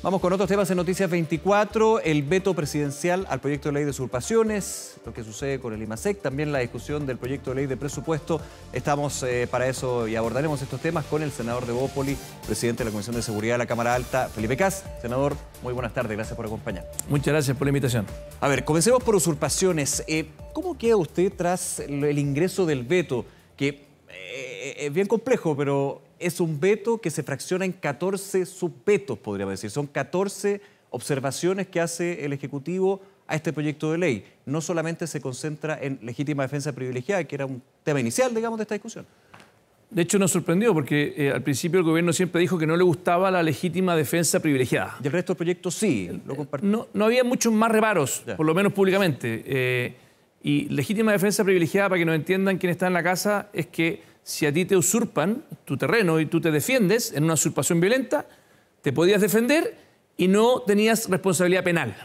Vamos con otros temas en Noticias 24, el veto presidencial al proyecto de ley de usurpaciones, lo que sucede con el IMASEC, también la discusión del proyecto de ley de presupuesto. Estamos eh, para eso y abordaremos estos temas con el senador de Bópoli, presidente de la Comisión de Seguridad de la Cámara Alta, Felipe Cas. Senador, muy buenas tardes, gracias por acompañar. Muchas gracias por la invitación. A ver, comencemos por usurpaciones. Eh, ¿Cómo queda usted tras el ingreso del veto? Que eh, es bien complejo, pero es un veto que se fracciona en 14 subvetos, podríamos decir. Son 14 observaciones que hace el Ejecutivo a este proyecto de ley. No solamente se concentra en legítima defensa privilegiada, que era un tema inicial, digamos, de esta discusión. De hecho, nos sorprendió porque eh, al principio el gobierno siempre dijo que no le gustaba la legítima defensa privilegiada. Y el resto del proyecto sí, lo eh, compartió. No, había muchos más reparos, por lo menos públicamente. Eh, y legítima defensa privilegiada, para que nos entiendan quién está en la casa, es que si a ti te usurpan tu terreno y tú te defiendes en una usurpación violenta, te podías defender y no tenías responsabilidad penal.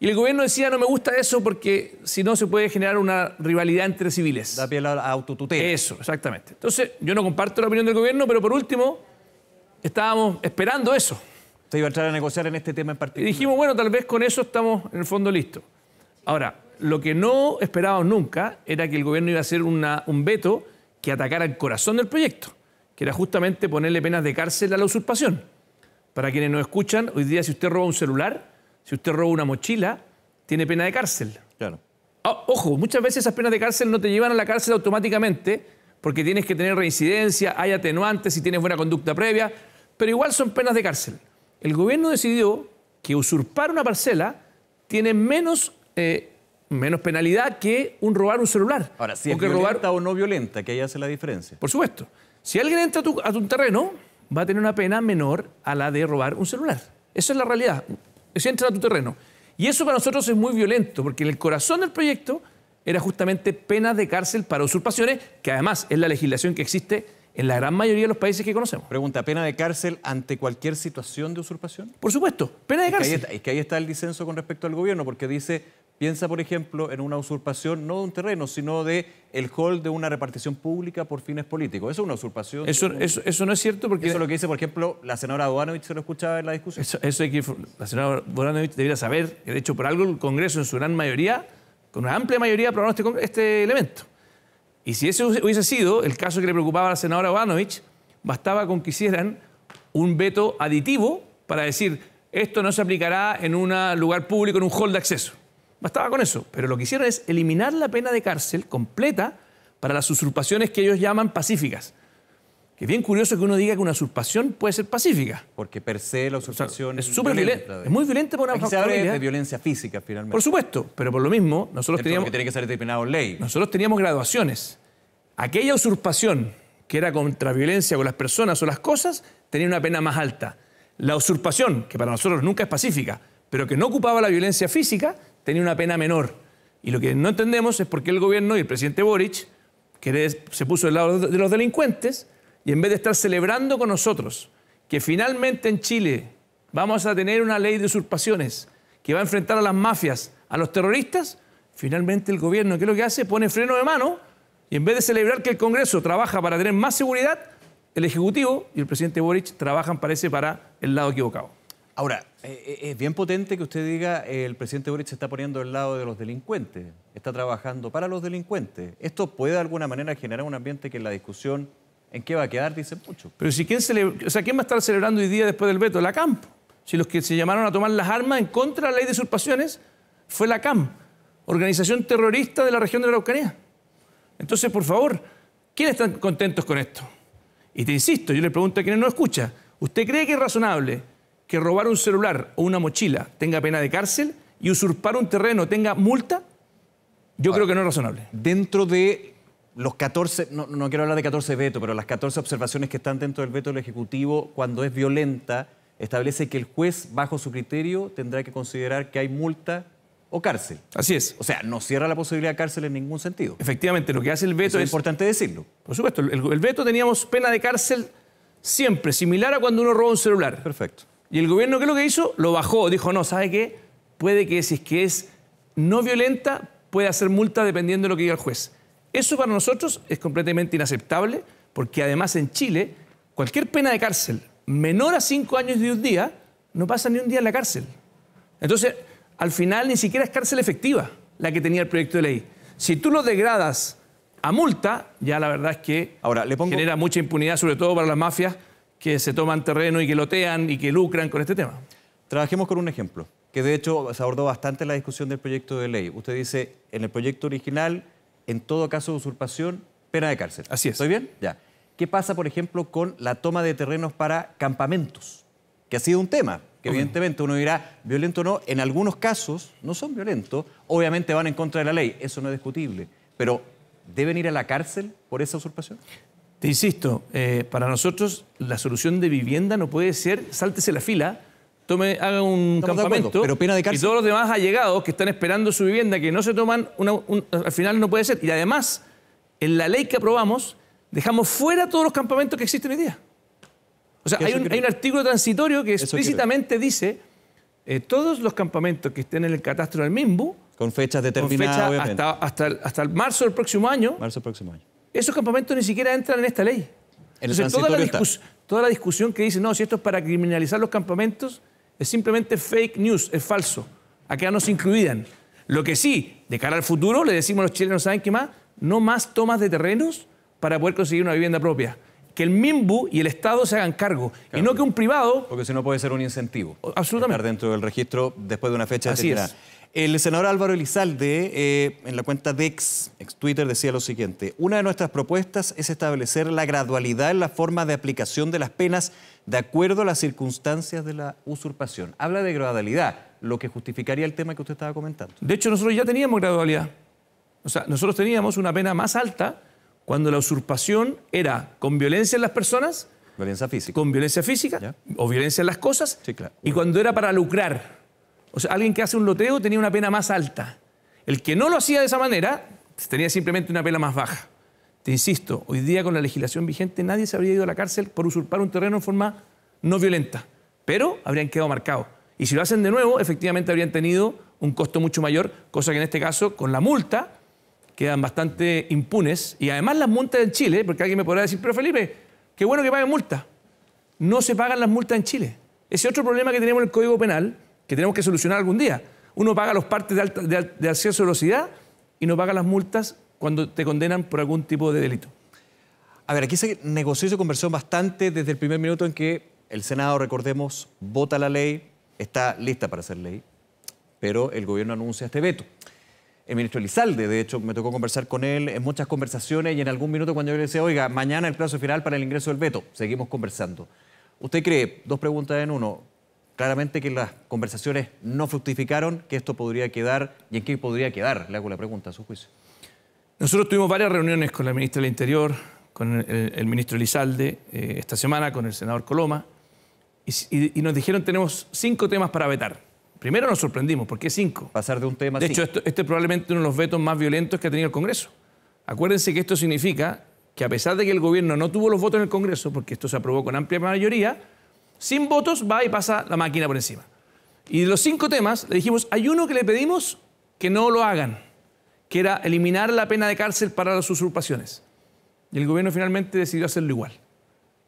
Y el gobierno decía, no me gusta eso porque si no se puede generar una rivalidad entre civiles. Da pie a la autotutela. Eso, exactamente. Entonces, yo no comparto la opinión del gobierno, pero por último, estábamos esperando eso. Se iba a entrar a negociar en este tema en particular. Y dijimos, bueno, tal vez con eso estamos en el fondo listos. Ahora, lo que no esperábamos nunca era que el gobierno iba a hacer un veto que atacara el corazón del proyecto, que era justamente ponerle penas de cárcel a la usurpación. Para quienes no escuchan, hoy día si usted roba un celular, si usted roba una mochila, tiene pena de cárcel. Claro. Ah, ojo, muchas veces esas penas de cárcel no te llevan a la cárcel automáticamente, porque tienes que tener reincidencia, hay atenuantes si tienes buena conducta previa, pero igual son penas de cárcel. El gobierno decidió que usurpar una parcela tiene menos eh, menos penalidad que un robar un celular. Ahora, si es violenta robar... o no violenta, que ahí hace la diferencia. Por supuesto. Si alguien entra a tu, terreno, va a tener una pena menor a la de robar un celular. Esa es la realidad. Si entra a tu terreno. Y eso para nosotros es muy violento, porque en el corazón del proyecto era justamente penas de cárcel para usurpaciones, que además es la legislación que existe en la gran mayoría de los países que conocemos. Pregunta, ¿pena de cárcel ante cualquier situación de usurpación? Por supuesto, pena de cárcel. Y que ahí está el disenso con respecto al gobierno, porque dice Piensa, por ejemplo, en una usurpación no de un terreno, sino de el hall de una repartición pública por fines políticos. Eso es una usurpación. Eso, eso, no es cierto porque... Eso es lo que dice, por ejemplo, la senadora Obanovich, se lo escuchaba en la discusión. Eso, eso que la senadora Bodanovich debiera saber, que de hecho por algo el Congreso en su gran mayoría, con una amplia mayoría, aprobó este, este elemento. Y si ese hubiese sido el caso que le preocupaba a la senadora Obanovich, bastaba con que hicieran un veto aditivo para decir, esto no se aplicará en un lugar público, en un hall de acceso. Bastaba con eso. Pero lo que hicieron es eliminar la pena de cárcel completa para las usurpaciones que ellos llaman pacíficas. Que es bien curioso que uno diga que una usurpación puede ser pacífica. Porque per se la usurpación es, súper violenta, es muy violenta por una Aquí se de violencia física, finalmente. Por supuesto, pero por lo mismo, nosotros teníamos... Que tiene que ser determinado en ley. Nosotros teníamos graduaciones. Aquella usurpación que era contra violencia con las personas o las cosas, tenía una pena más alta. La usurpación, que para nosotros nunca es pacífica, pero que no ocupaba la violencia física, tenía una pena menor. Y lo que no entendemos es por qué el gobierno y el presidente Boric que se puso del lado de los delincuentes y en vez de estar celebrando con nosotros que finalmente en Chile vamos a tener una ley de usurpaciones que va a enfrentar a las mafias, a los terroristas, finalmente el gobierno, ¿qué es lo que hace? Pone freno de mano y en vez de celebrar que el Congreso trabaja para tener más seguridad, el Ejecutivo y el presidente Boric trabajan, parece, para el lado equivocado. Ahora, eh, eh, es bien potente que usted diga, el presidente Boric se está poniendo del lado de los delincuentes, está trabajando para los delincuentes. ¿Esto puede de alguna manera generar un ambiente que en la discusión en qué va a quedar dice mucho? Pero si quién, o sea, ¿quién va a estar celebrando hoy día después del veto? La CAMP. Si los que se llamaron a tomar las armas en contra de la ley de usurpaciones fue la Cam, organización terrorista de la región de la Araucanía. Entonces, por favor, ¿quiénes están contentos con esto? Y te insisto, yo le pregunto a quienes no escucha, ¿usted cree que es razonable? que robar un celular o una mochila tenga pena de cárcel y usurpar un terreno tenga multa, yo creo que no es razonable. Dentro de los 14, no, quiero hablar de 14 veto, pero las 14 observaciones que están dentro del veto del Ejecutivo, cuando es violenta, establece que el juez, bajo su criterio, tendrá que considerar que hay multa o cárcel. Así es. O sea, no cierra la posibilidad de cárcel en ningún sentido. Efectivamente, lo que hace el veto es... importante decirlo. Por supuesto, el veto teníamos pena de cárcel siempre, similar a cuando uno roba un celular. Perfecto. Y el gobierno, ¿qué es lo que hizo? Lo bajó. Dijo, no, ¿sabe qué? Puede que si es que es no violenta, puede hacer multa dependiendo de lo que diga el juez. Eso para nosotros es completamente inaceptable, porque además en Chile, cualquier pena de cárcel menor a cinco años de un día, no pasa ni un día en la cárcel. Entonces, al final ni siquiera es cárcel efectiva la que tenía el proyecto de ley. Si tú lo degradas a multa, ya la verdad es que Ahora, le pongo... genera mucha impunidad, sobre todo para las mafias, que se toman terreno y que lotean y que lucran con este tema. Trabajemos con un ejemplo, que de hecho se abordó bastante en la discusión del proyecto de ley. Usted dice, en el proyecto original, en todo caso de usurpación, pena de cárcel. Así es. ¿Estoy bien? Ya. ¿Qué pasa, por ejemplo, con la toma de terrenos para campamentos? Que ha sido un tema, que evidentemente uno dirá, violento o no, en algunos casos no son violentos, obviamente van en contra de la ley, eso no es discutible, pero ¿deben ir a la cárcel por esa usurpación? Te insisto, eh, para nosotros la solución de vivienda no puede ser sáltese la fila, tome, haga un campamento y todos los demás allegados que están esperando su vivienda, que no se toman, al final no puede ser. Y además, en la ley que aprobamos, dejamos fuera todos los campamentos que existen hoy día. O sea, hay un, artículo transitorio que explícitamente dice eh, todos los campamentos que estén en el catastro del MIMBU... Con fechas determinadas, obviamente. hasta, hasta, marzo del próximo año. Marzo del próximo año esos campamentos ni siquiera entran en esta ley. Entonces, toda la, discusión que dice, no, si esto es para criminalizar los campamentos, es simplemente fake news, es falso. Acá no se incluían. Lo que sí, de cara al futuro, le decimos a los chilenos, ¿saben qué más? No más tomas de terrenos para poder conseguir una vivienda propia. Que el MIMBU y el Estado se hagan cargo. y no que un privado... Porque si no puede ser un incentivo. Absolutamente. dentro del registro después de una fecha Así el senador Álvaro Elizalde, eh, en la cuenta de ex, Twitter, decía lo siguiente. Una de nuestras propuestas es establecer la gradualidad en la forma de aplicación de las penas de acuerdo a las circunstancias de la usurpación. Habla de gradualidad, lo que justificaría el tema que usted estaba comentando. De hecho, nosotros ya teníamos gradualidad. O sea, nosotros teníamos una pena más alta cuando la usurpación era con violencia en las personas. Violencia física. Con violencia física o violencia en las cosas. Y cuando era para lucrar. O sea, alguien que hace un loteo tenía una pena más alta. El que no lo hacía de esa manera tenía simplemente una pena más baja. Te insisto, hoy día con la legislación vigente nadie se habría ido a la cárcel por usurpar un terreno en forma no violenta, pero habrían quedado marcados. Y si lo hacen de nuevo, efectivamente habrían tenido un costo mucho mayor, cosa que en este caso, con la multa, quedan bastante impunes. Y además las multas en Chile, porque alguien me podrá decir, pero Felipe, qué bueno que paguen multa. No se pagan las multas en Chile. Ese otro problema que tenemos en el Código Penal que tenemos que solucionar algún día. Uno paga los partes de, alta, acceso a velocidad y no paga las multas cuando te condenan por algún tipo de delito. A ver, aquí se negoció y se conversó bastante desde el primer minuto en que el Senado, recordemos, vota la ley, está lista para ser ley, pero el gobierno anuncia este veto. El ministro Elizalde, de hecho, me tocó conversar con él en muchas conversaciones y en algún minuto cuando yo le decía, oiga, mañana el plazo final para el ingreso del veto, seguimos conversando. ¿Usted cree, dos preguntas en uno, Claramente que las conversaciones no fructificaron, que esto podría quedar y en qué podría quedar, le hago la pregunta a su juicio. Nosotros tuvimos varias reuniones con la ministra del Interior, con el, ministro Elizalde eh, esta semana, con el senador Coloma, y, nos dijeron tenemos cinco temas para vetar. Primero nos sorprendimos, ¿por qué cinco? Pasar de un tema De hecho, este es probablemente uno de los vetos más violentos que ha tenido el Congreso. Acuérdense que esto significa que a pesar de que el gobierno no tuvo los votos en el Congreso, porque esto se aprobó con amplia mayoría, sin votos va y pasa la máquina por encima. Y de los cinco temas le dijimos, hay uno que le pedimos que no lo hagan, que era eliminar la pena de cárcel para las usurpaciones. Y el gobierno finalmente decidió hacerlo igual.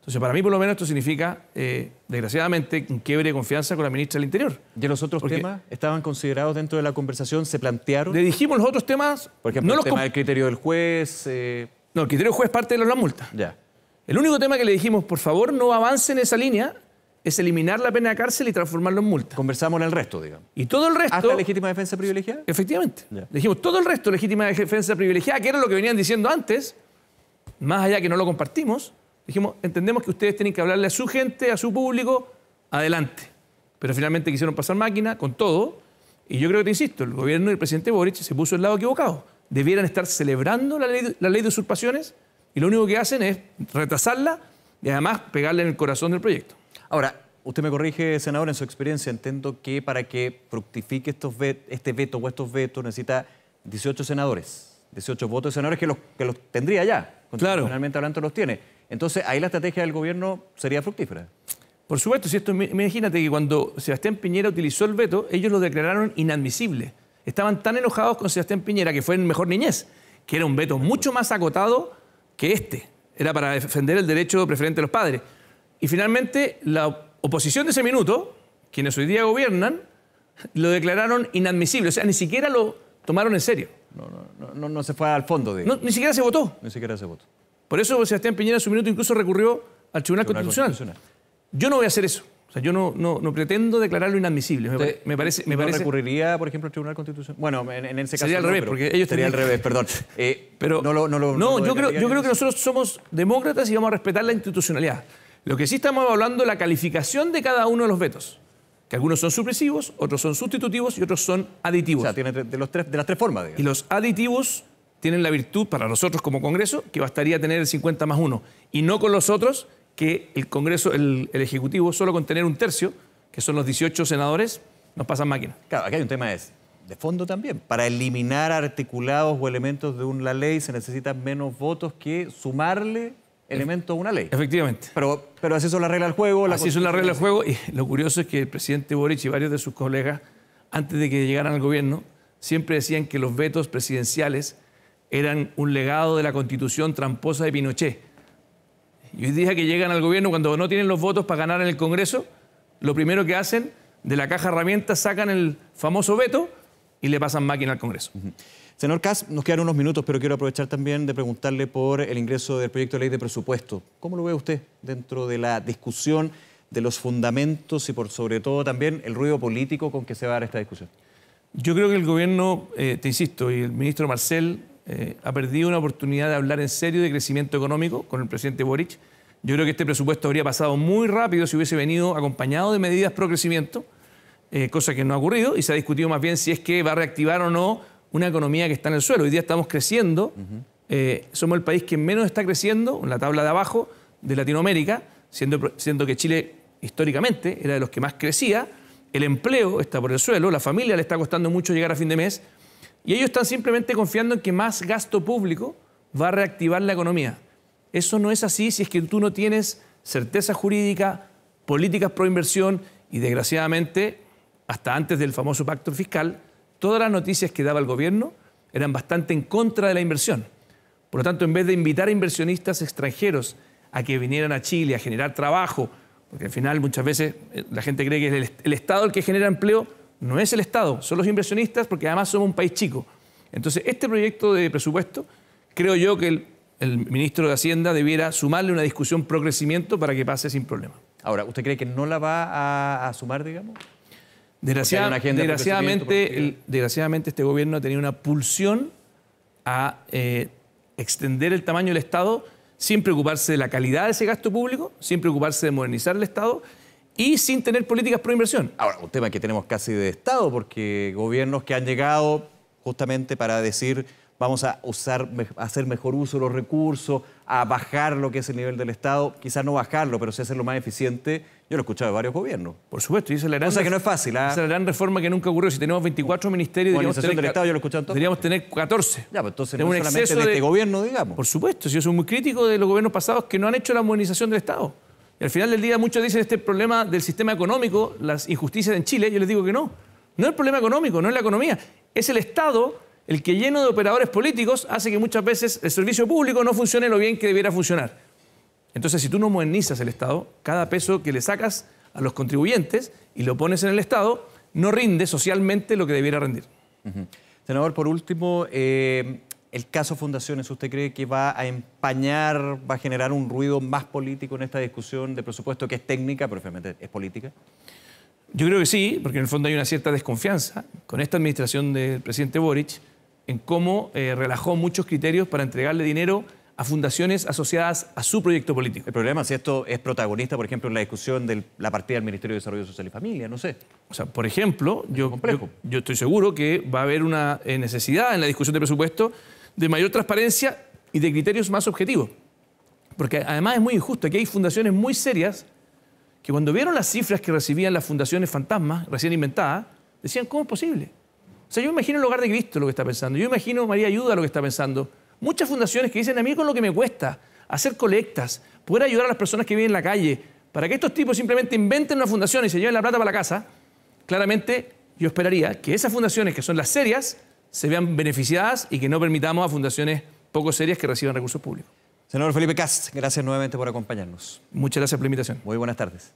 Entonces, para mí, por lo menos, esto significa, eh, desgraciadamente, un quiebre de confianza con la ministra del Interior. ¿Y los otros temas estaban considerados dentro de la conversación? ¿Se plantearon? Le dijimos los otros temas. Por ejemplo, no el tema del criterio del juez. Eh. No, el criterio del juez parte de la multa. Ya. El único tema que le dijimos, por favor, no avance en esa línea, es eliminar la pena de cárcel y transformarlo en multa. Conversamos en el resto, digamos. Y todo el resto... ¿Hasta legítima defensa privilegiada? Efectivamente. Dijimos, todo el resto legítima defensa privilegiada, que era lo que venían diciendo antes, más allá que no lo compartimos, dijimos, entendemos que ustedes tienen que hablarle a su gente, a su público, adelante. Pero finalmente quisieron pasar máquina con todo. Y yo creo que te insisto, el gobierno y el presidente Boric se puso el lado equivocado. Debieran estar celebrando la ley, la ley de usurpaciones y lo único que hacen es retrasarla y además pegarle en el corazón del proyecto. Ahora, usted me corrige, senador, en su experiencia entiendo que para que fructifique este veto o estos vetos necesita 18 senadores, 18 votos de senadores que los, que los tendría ya, constitucionalmente claro. hablando los tiene. Entonces, ahí la estrategia del gobierno sería fructífera. Por supuesto, si imagínate que cuando Sebastián Piñera utilizó el veto, ellos lo declararon inadmisible. Estaban tan enojados con Sebastián Piñera, que fue en Mejor Niñez, que era un veto mucho más acotado que este. Era para defender el derecho preferente de los padres. Y finalmente, la oposición de ese minuto, quienes hoy día gobiernan, lo declararon inadmisible. O sea, ni siquiera lo tomaron en serio. No, no, no, no se fue al fondo de... No, ni siquiera se votó. Ni siquiera se votó. Por eso Sebastián Piñera en su minuto incluso recurrió al Tribunal, Constitucional. Yo no voy a hacer eso. O sea, yo no, no, pretendo declararlo inadmisible. Me, parece, me ¿No recurriría, por ejemplo, al Tribunal Constitucional? Bueno, en, ese caso. Sería al revés, porque ellos Sería al revés, perdón. Eh, pero no, lo, no, no yo, creo, yo creo que nosotros somos demócratas y vamos a respetar la institucionalidad. Lo que sí estamos hablando es la calificación de cada uno de los vetos, que algunos son supresivos, otros son sustitutivos y otros son aditivos. O sea, tiene de, las tres formas, digamos. Y los aditivos tienen la virtud para nosotros como Congreso que bastaría tener el 50 más 1 y no con los otros que el Congreso, el, Ejecutivo, solo con tener un tercio, que son los 18 senadores, nos pasan máquinas. Claro, aquí hay un tema es, de fondo también. Para eliminar articulados o elementos de una ley se necesitan menos votos que sumarle elemento de una ley. Efectivamente. Pero, pero así son las reglas del juego. así son las reglas del juego. Y lo curioso es que el presidente Boric y varios de sus colegas, antes de que llegaran al gobierno, siempre decían que los vetos presidenciales eran un legado de la constitución tramposa de Pinochet. Y hoy día que llegan al gobierno, cuando no tienen los votos para ganar en el Congreso, lo primero que hacen, de la caja herramientas sacan el famoso veto y le pasan máquina al Congreso. Señor Cas. Kass, nos quedan unos minutos, pero quiero aprovechar también de preguntarle por el ingreso del proyecto de ley de presupuesto. ¿Cómo lo ve usted dentro de la discusión de los fundamentos y por sobre todo también el ruido político con que se va a dar esta discusión? Yo creo que el gobierno, eh, te insisto, y el ministro Marcel eh, ha perdido una oportunidad de hablar en serio de crecimiento económico con el presidente Boric. Yo creo que este presupuesto habría pasado muy rápido si hubiese venido acompañado de medidas pro crecimiento eh, cosa que no ha ocurrido, y se ha discutido más bien si es que va a reactivar o no una economía que está en el suelo. Hoy día estamos creciendo, eh, somos el país que menos está creciendo, en la tabla de abajo de Latinoamérica, siendo, siendo que Chile históricamente era de los que más crecía, el empleo está por el suelo, la familia le está costando mucho llegar a fin de mes, y ellos están simplemente confiando en que más gasto público va a reactivar la economía. Eso no es así si es que tú no tienes certeza jurídica, políticas pro inversión y desgraciadamente hasta antes del famoso pacto fiscal, todas las noticias que daba el gobierno eran bastante en contra de la inversión. Por lo tanto, en vez de invitar a inversionistas extranjeros a que vinieran a Chile a generar trabajo, porque al final muchas veces eh, la gente cree que es el, Estado el que genera empleo, no es el Estado, son los inversionistas porque además somos un país chico. Entonces, este proyecto de presupuesto, creo yo que el, ministro de Hacienda debiera sumarle una discusión pro crecimiento para que pase sin problema. Ahora, ¿usted cree que no la va a sumar, digamos? desgraciadamente, desgraciadamente, este gobierno ha tenido una pulsión a eh, extender el tamaño del Estado sin preocuparse de la calidad de ese gasto público, sin preocuparse de modernizar el Estado y sin tener políticas pro inversión. Ahora, un tema que tenemos casi de Estado, porque gobiernos que han llegado justamente para decir vamos a usar, a hacer mejor uso de los recursos, a bajar lo que es el nivel del Estado, quizás no bajarlo, pero sí hacerlo más eficiente yo lo he escuchado de varios gobiernos. Por supuesto, y esa es la gran... que no es fácil. ¿ah? la gran reforma que nunca ocurrió. Si tenemos 24 ministerios... Deberíamos tener, del Estado, yo lo todo. Deberíamos tener 14. Ya, pues entonces es solamente de, este gobierno, digamos. Por supuesto, si yo soy muy crítico de los gobiernos pasados que no han hecho la modernización del Estado. Y al final del día muchos dicen este problema del sistema económico, las injusticias en Chile, yo les digo que no. No es el problema económico, no es la economía. Es el Estado el que lleno de operadores políticos hace que muchas veces el servicio público no funcione lo bien que debiera funcionar. Entonces, si tú no modernizas el Estado, cada peso que le sacas a los contribuyentes y lo pones en el Estado, no rinde socialmente lo que debiera rendir. Senador, por último, eh, el caso Fundaciones, ¿usted cree que va a empañar, va a generar un ruido más político en esta discusión de presupuesto que es técnica, pero finalmente es política? Yo creo que sí, porque en el fondo hay una cierta desconfianza con esta administración del presidente Boric en cómo eh, relajó muchos criterios para entregarle dinero a fundaciones asociadas a su proyecto político. El problema es si esto es protagonista, por ejemplo, en la discusión de la partida del Ministerio de Desarrollo Social y Familia, no sé. O sea, por ejemplo, yo, yo, yo, estoy seguro que va a haber una eh, necesidad en la discusión de presupuesto de mayor transparencia y de criterios más objetivos. Porque además es muy injusto, aquí hay fundaciones muy serias que cuando vieron las cifras que recibían las fundaciones fantasmas recién inventadas, decían, ¿cómo es posible? O sea, yo imagino el hogar de Cristo lo que está pensando, yo imagino María Ayuda lo que está pensando, Muchas fundaciones que dicen, a mí con lo que me cuesta hacer colectas, poder ayudar a las personas que viven en la calle, para que estos tipos simplemente inventen una fundación y se lleven la plata para la casa, claramente yo esperaría que esas fundaciones que son las serias se vean beneficiadas y que no permitamos a fundaciones poco serias que reciban recursos públicos. Senador Felipe Cast, gracias nuevamente por acompañarnos. Muchas gracias por la invitación. Muy buenas tardes.